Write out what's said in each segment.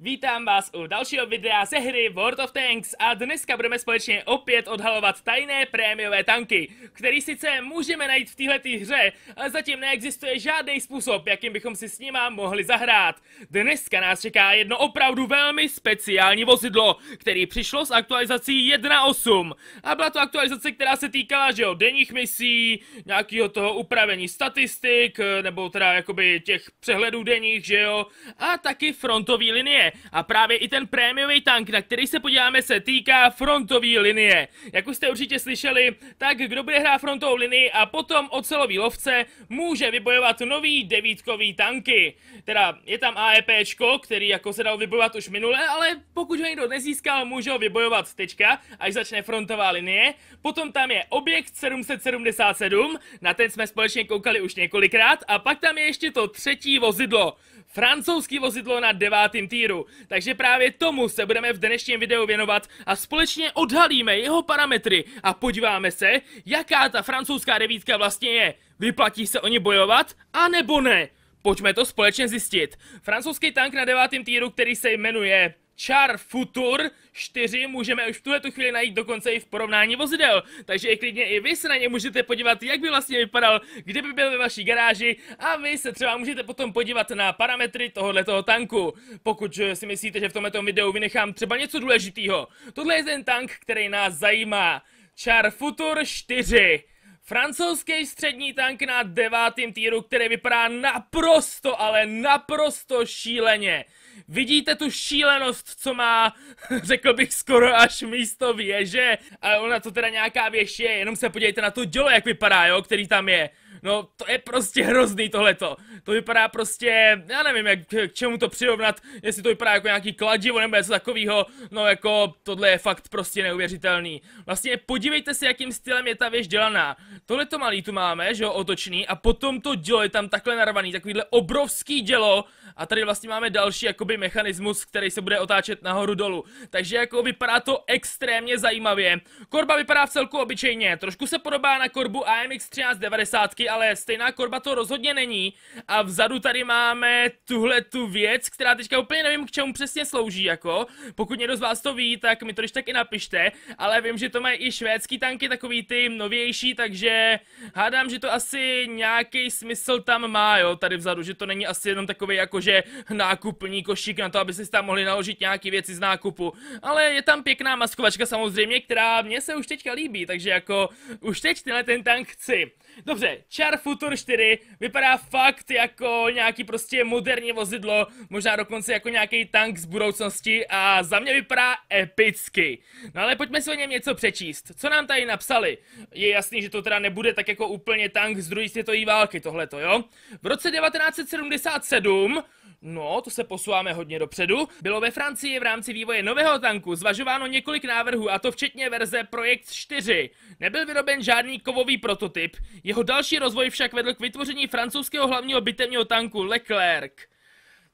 Vítám vás u dalšího videa ze hry World of Tanks a dneska budeme společně opět odhalovat tajné prémiové tanky, který sice můžeme najít v této hře, ale zatím neexistuje žádný způsob, jakým bychom si s nima mohli zahrát. Dneska nás čeká jedno opravdu velmi speciální vozidlo, který přišlo s aktualizací 1.8 a byla to aktualizace, která se týkala, že jo, denních misí, nějakého toho upravení statistik, eh, nebo teda jakoby těch přehledů denních, že jo, a taky frontové linie. A právě i ten prémiový tank, na který se podíváme, se týká frontové linie. Jak už jste určitě slyšeli, tak kdo bude hrát frontovou linii a potom ocelový lovce, může vybojovat nový devítkový tanky. Teda je tam AEPčko, který jako se dal vybojovat už minule, ale pokud ho někdo nezískal, může ho vybojovat teďka, až začne frontová linie. Potom tam je objekt 777, na ten jsme společně koukali už několikrát a pak tam je ještě to třetí vozidlo francouzský vozidlo na devátém týru. Takže právě tomu se budeme v dnešním videu věnovat a společně odhalíme jeho parametry a podíváme se, jaká ta francouzská devítka vlastně je. Vyplatí se o ně bojovat a nebo ne? Pojďme to společně zjistit. Francouzský tank na devátém týru, který se jmenuje Char Futur 4 můžeme už v tuhle chvíli najít dokonce i v porovnání vozidel. Takže i klidně i vy se na ně můžete podívat, jak by vlastně vypadal, kdyby byl ve vaší garáži a vy se třeba můžete potom podívat na parametry tohohle toho tanku. Pokud si myslíte, že v tomto videu vynechám třeba něco důležitého. Tohle je ten tank, který nás zajímá. Char Futur 4. Francouzský střední tank na devátém týru, který vypadá naprosto, ale naprosto šíleně. Vidíte tu šílenost, co má, řekl bych skoro až místo věže, ale ona to teda nějaká věž je, jenom se podívejte na to dělo, jak vypadá, jo, který tam je. No, to je prostě hrozný tohleto. To vypadá prostě, já nevím, jak, k čemu to přirovnat, jestli to vypadá jako nějaký kladivo nebo něco takového. No, jako, tohle je fakt prostě neuvěřitelný. Vlastně podívejte se, jakým stylem je ta věž dělaná. Tohle to malý tu máme, že jo, otočný, a potom to dělo je tam takhle narvaný, takovýhle obrovský dělo. A tady vlastně máme další, jakoby, mechanismus, který se bude otáčet nahoru dolů. Takže, jako, vypadá to extrémně zajímavě. Korba vypadá v celku obyčejně, trošku se podobá na korbu AMX 1390, ale ale stejná korba to rozhodně není. A vzadu tady máme tuhle tu věc, která teďka úplně nevím, k čemu přesně slouží, jako. Pokud někdo z vás to ví, tak mi to ještě tak i napište, ale vím, že to mají i švédský tanky, takový ty novější, takže hádám, že to asi nějaký smysl tam má, jo, tady vzadu, že to není asi jenom takový jakože nákupní košík na to, aby si tam mohli naložit nějaký věci z nákupu. Ale je tam pěkná maskovačka samozřejmě, která mě se už teďka líbí, takže jako už teď tenhle ten tank chci. Dobře, Char Futur 4 vypadá fakt jako nějaký prostě moderní vozidlo, možná dokonce jako nějaký tank z budoucnosti a za mě vypadá epicky. No ale pojďme si o něm něco přečíst. Co nám tady napsali? Je jasný, že to teda nebude tak jako úplně tank z druhé světové války tohleto, jo? V roce 1977 No, to se posouváme hodně dopředu. Bylo ve Francii v rámci vývoje nového tanku zvažováno několik návrhů, a to včetně verze Projekt 4. Nebyl vyroben žádný kovový prototyp, jeho další rozvoj však vedl k vytvoření francouzského hlavního bitevního tanku Leclerc.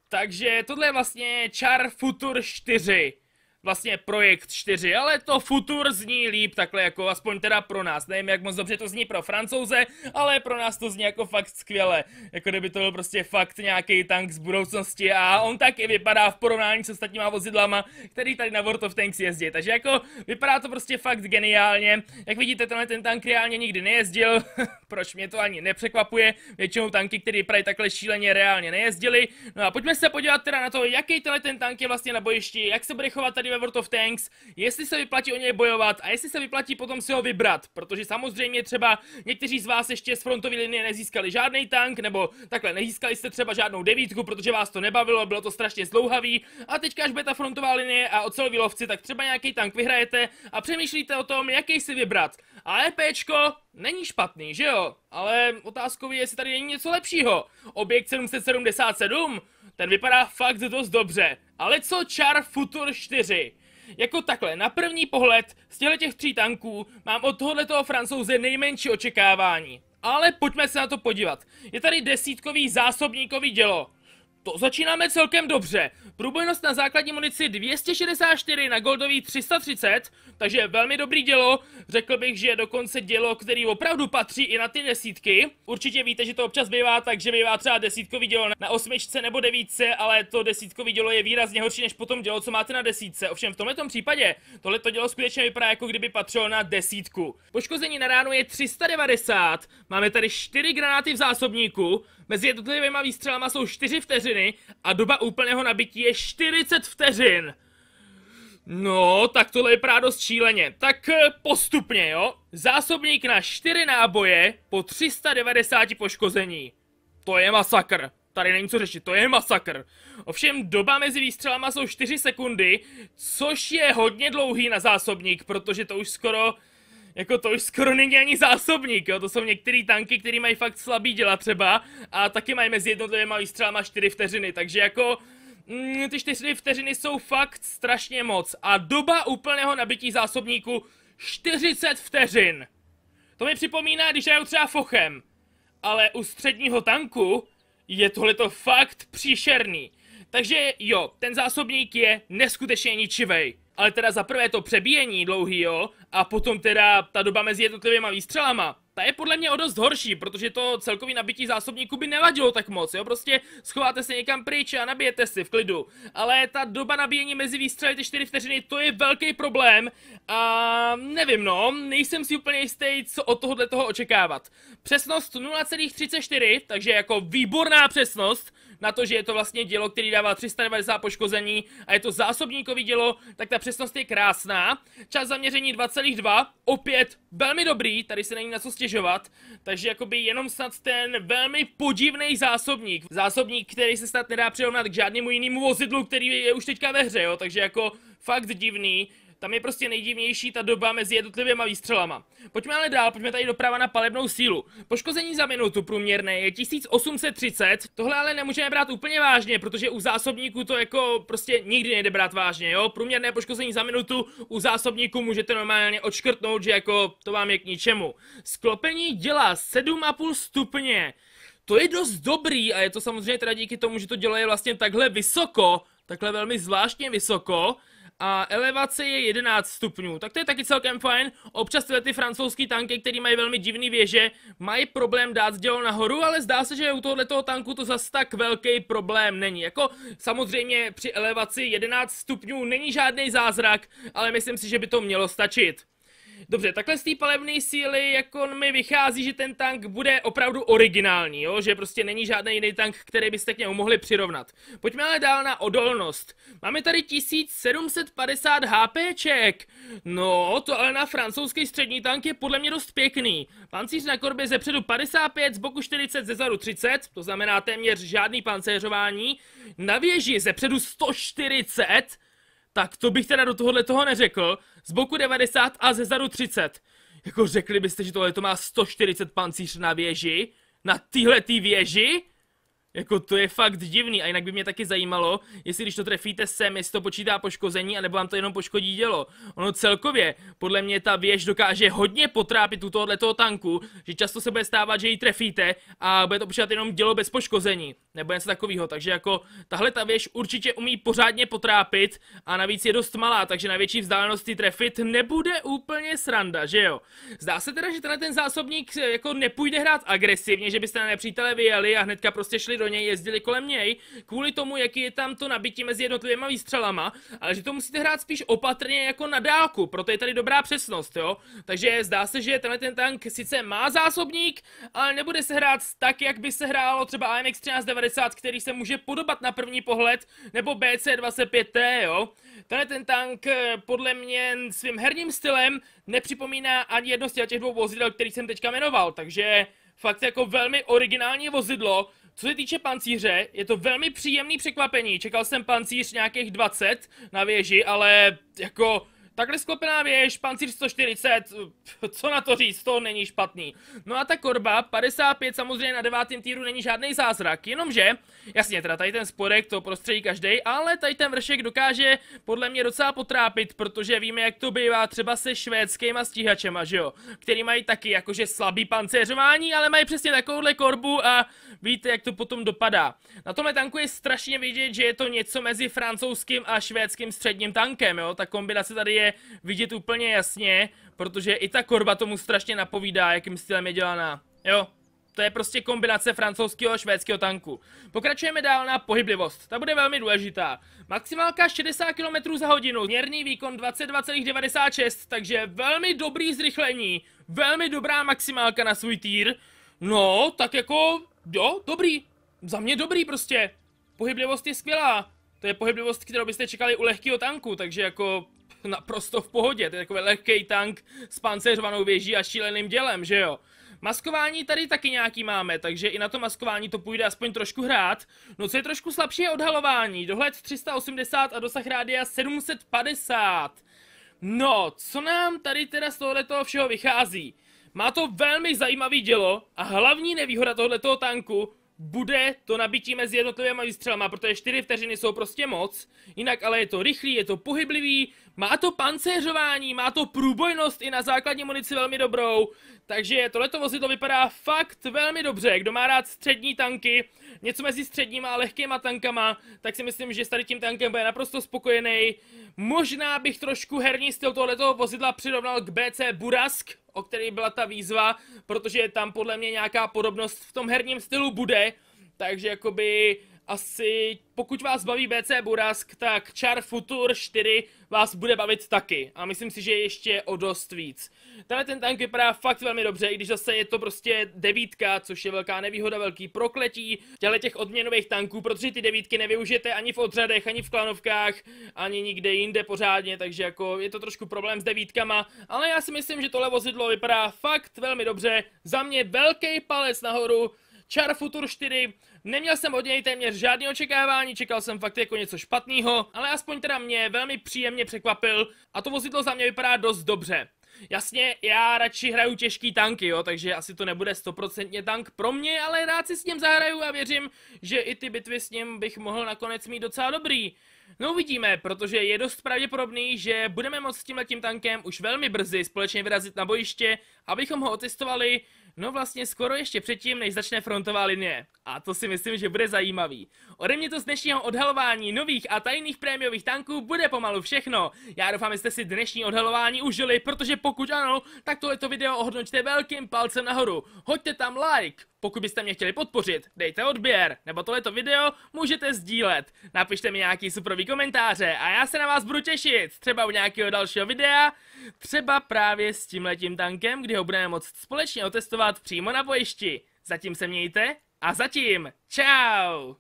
Takže tohle je vlastně Char Futur 4 vlastně projekt 4, ale to futur zní líp takhle jako aspoň teda pro nás. Nevím, jak moc dobře to zní pro francouze, ale pro nás to zní jako fakt skvěle. Jako kdyby to byl prostě fakt nějaký tank z budoucnosti a on taky vypadá v porovnání s ostatníma vozidlama, který tady na World of Tanks jezdí. Takže jako vypadá to prostě fakt geniálně. Jak vidíte, tenhle ten tank reálně nikdy nejezdil, proč mě to ani nepřekvapuje. Většinou tanky, které právě takhle šíleně reálně nejezdili. No a pojďme se podívat teda na to, jaký tenhle ten tank je vlastně na bojišti, jak se bude chovat tady ve World of Tanks, jestli se vyplatí o něj bojovat a jestli se vyplatí potom si ho vybrat, protože samozřejmě třeba někteří z vás ještě z frontové linie nezískali žádný tank, nebo takhle nezískali jste třeba žádnou devítku, protože vás to nebavilo, bylo to strašně zlouhavý a teďka až bude ta frontová linie a ocelový lovci, tak třeba nějaký tank vyhrajete a přemýšlíte o tom, jaký si vybrat. A EPčko není špatný, že jo? Ale otázkou je, jestli tady není něco lepšího. Objekt 777, ten vypadá fakt dost dobře. Ale co Char Futur 4? Jako takhle, na první pohled z těch tří tanků mám od toho francouze nejmenší očekávání. Ale pojďme se na to podívat. Je tady desítkový zásobníkový dělo. To začínáme celkem dobře. Průbojnost na základní munici 264 na goldový 330, takže velmi dobrý dělo. Řekl bych, že je dokonce dělo, který opravdu patří i na ty desítky. Určitě víte, že to občas bývá tak, že bývá třeba desítkový dělo na osmičce nebo devítce, ale to desítkový dělo je výrazně horší než potom dělo, co máte na desítce. Ovšem v tomto případě tohle dělo skutečně vypadá jako kdyby patřilo na desítku. Poškození na ránu je 390. Máme tady 4 granáty v zásobníku. Mezi jednotlivými výstřelama jsou 4 vteřiny vteřiny a doba úplného nabití je 40 vteřin. No, tak tohle právě dost šíleně. Tak eh, postupně, jo? Zásobník na 4 náboje po 390 poškození. To je masakr. Tady není co řešit, to je masakr. Ovšem doba mezi výstřelama jsou 4 sekundy, což je hodně dlouhý na zásobník, protože to už skoro jako to už skoro není ani zásobník, jo, to jsou některé tanky, které mají fakt slabý děla třeba a taky mají mezi jednotlivými výstřelama 4 vteřiny, takže jako mm, ty 4 vteřiny jsou fakt strašně moc a doba úplného nabití zásobníku 40 vteřin. To mi připomíná, když já třeba fochem, ale u středního tanku je tohleto fakt příšerný. Takže jo, ten zásobník je neskutečně ničivej ale teda za prvé to přebíjení dlouhý, jo, a potom teda ta doba mezi jednotlivými výstřelama, ta je podle mě o dost horší, protože to celkový nabití zásobníku by nevadilo tak moc, jo, prostě schováte se někam pryč a nabijete si v klidu. Ale ta doba nabíjení mezi výstřely, ty 4 vteřiny, to je velký problém a nevím no, nejsem si úplně jistý, co od tohohle toho očekávat. Přesnost 0,34, takže jako výborná přesnost, na to, že je to vlastně dělo, který dává 390 poškození a je to zásobníkový dělo, tak ta přesnost je krásná. Čas zaměření 2,2, opět velmi dobrý, tady se není na co stěžovat stěžovat, takže jakoby jenom snad ten velmi podivný zásobník. Zásobník, který se snad nedá přirovnat k žádnému jinému vozidlu, který je už teďka ve hře, jo, takže jako fakt divný. Tam je prostě nejdivnější ta doba mezi jednotlivými výstřelama. Pojďme ale dál, pojďme tady doprava na palebnou sílu. Poškození za minutu průměrné je 1830, tohle ale nemůžeme brát úplně vážně, protože u zásobníků to jako prostě nikdy nejde brát vážně, jo? Průměrné poškození za minutu u zásobníků můžete normálně odškrtnout, že jako to vám je k ničemu. Sklopení dělá 7,5 stupně. To je dost dobrý a je to samozřejmě teda díky tomu, že to dělo je vlastně takhle vysoko, takhle velmi zvláštně vysoko, a elevace je 11 stupňů, tak to je taky celkem fajn. Občas tyhle ty francouzský tanky, které mají velmi divný věže, mají problém dát dělo nahoru, ale zdá se, že u tohoto tanku to zas tak velký problém není. Jako samozřejmě při elevaci 11 stupňů není žádný zázrak, ale myslím si, že by to mělo stačit. Dobře, takhle z té palebné síly, jako mi vychází, že ten tank bude opravdu originální, jo? že prostě není žádný jiný tank, který byste k němu mohli přirovnat. Pojďme ale dál na odolnost. Máme tady 1750 HPček. No, to ale na francouzský střední tank je podle mě dost pěkný. Pancíř na korbě ze předu 55, z boku 40, ze zadu 30, to znamená téměř žádný pancéřování. Na věži ze předu 140, tak to bych teda do tohohle toho neřekl. Z boku 90 a ze zadu 30. Jako řekli byste, že tohle to má 140 pancíř na věži? Na tyhle tý věži? Jako to je fakt divný a jinak by mě taky zajímalo, jestli když to trefíte sem, jestli to počítá poškození, anebo vám to jenom poškodí dělo. Ono celkově, podle mě ta věž dokáže hodně potrápit u tohoto tanku, že často se bude stávat, že ji trefíte a bude to počítat jenom dělo bez poškození nebo něco takového. Takže jako tahle ta věž určitě umí pořádně potrápit a navíc je dost malá, takže na větší vzdálenosti trefit nebude úplně sranda, že jo. Zdá se teda, že tenhle ten zásobník eh, jako nepůjde hrát agresivně, že byste na nepřítele vyjeli a hnedka prostě šli do něj, jezdili kolem něj, kvůli tomu, jaký je tam to nabití mezi jednotlivými výstřelama, ale že to musíte hrát spíš opatrně jako na dálku, proto je tady dobrá přesnost, jo. Takže zdá se, že tenhle ten tank sice má zásobník, ale nebude se hrát tak, jak by se hrálo třeba AMX 1390 90 který se může podobat na první pohled, nebo BC-25T, jo. Tenhle ten tank eh, podle mě svým herním stylem nepřipomíná ani jedno z těch dvou vozidel, který jsem teďka jmenoval, takže fakt jako velmi originální vozidlo. Co se týče pancíře, je to velmi příjemný překvapení. Čekal jsem pancíř nějakých 20 na věži, ale jako Takhle skopená věž, pancíř 140, co na to říct, to není špatný. No a ta korba, 55 samozřejmě na devátém týru není žádný zázrak, jenomže, jasně, teda tady ten spodek to prostředí každý, ale tady ten vršek dokáže podle mě docela potrápit, protože víme, jak to bývá třeba se švédskýma stíhačema, že jo, který mají taky jakože slabý pancéřování, ale mají přesně takovouhle korbu a víte, jak to potom dopadá. Na tomhle tanku je strašně vidět, že je to něco mezi francouzským a švédským středním tankem, jo, ta kombinace tady je prostě vidět úplně jasně, protože i ta korba tomu strašně napovídá, jakým stylem je dělaná. Jo, to je prostě kombinace francouzského a švédského tanku. Pokračujeme dál na pohyblivost. Ta bude velmi důležitá. Maximálka 60 km za hodinu, měrný výkon 22,96, takže velmi dobrý zrychlení, velmi dobrá maximálka na svůj týr. No, tak jako, jo, dobrý. Za mě dobrý prostě. Pohyblivost je skvělá. To je pohyblivost, kterou byste čekali u lehkého tanku, takže jako naprosto v pohodě, to je takový lehký tank s pancéřovanou věží a šíleným dělem, že jo. Maskování tady taky nějaký máme, takže i na to maskování to půjde aspoň trošku hrát. No co je trošku slabší je odhalování, dohled 380 a dosah rádia 750. No, co nám tady teda z tohoto všeho vychází? Má to velmi zajímavý dělo a hlavní nevýhoda tohoto tanku bude to nabití mezi jednotlivými výstřelama, protože 4 vteřiny jsou prostě moc. Jinak ale je to rychlý, je to pohyblivý, má to pancéřování, má to průbojnost i na základní munici velmi dobrou. Takže tohleto vozidlo vypadá fakt velmi dobře. Kdo má rád střední tanky, něco mezi středníma a lehkýma tankama, tak si myslím, že s tady tím tankem bude naprosto spokojený. Možná bych trošku herní styl tohoto vozidla přirovnal k BC Burask, o který byla ta výzva, protože tam podle mě nějaká podobnost v tom herním stylu bude, takže jakoby asi pokud vás baví BC Burask, tak Char Futur 4 vás bude bavit taky. A myslím si, že ještě o dost víc. Tenhle ten tank vypadá fakt velmi dobře, i když zase je to prostě devítka, což je velká nevýhoda, velký prokletí těle těch odměnových tanků, protože ty devítky nevyužijete ani v odřadech, ani v klanovkách, ani nikde jinde pořádně, takže jako je to trošku problém s devítkama, ale já si myslím, že tohle vozidlo vypadá fakt velmi dobře. Za mě velký palec nahoru, Char Futur 4, neměl jsem od něj téměř žádné očekávání, čekal jsem fakt jako něco špatného, ale aspoň teda mě velmi příjemně překvapil a to vozidlo za mě vypadá dost dobře. Jasně, já radši hraju těžký tanky, jo, takže asi to nebude stoprocentně tank pro mě, ale rád si s ním zahraju a věřím, že i ty bitvy s ním bych mohl nakonec mít docela dobrý. No uvidíme, protože je dost pravděpodobný, že budeme moct s tímhletím tankem už velmi brzy společně vyrazit na bojiště, abychom ho otestovali No vlastně skoro ještě předtím, než začne frontová linie. A to si myslím, že bude zajímavý. Ode mě to z dnešního odhalování nových a tajných prémiových tanků bude pomalu všechno. Já doufám, že jste si dnešní odhalování užili, protože pokud ano, tak tohleto video ohodnoťte velkým palcem nahoru. Hoďte tam like! Pokud byste mě chtěli podpořit, dejte odběr, nebo tohleto video můžete sdílet. Napište mi nějaký superový komentáře a já se na vás budu těšit, třeba u nějakého dalšího videa, třeba právě s tímhletím tankem, kdy ho budeme moct společně otestovat přímo na bojišti. Zatím se mějte a zatím, čau!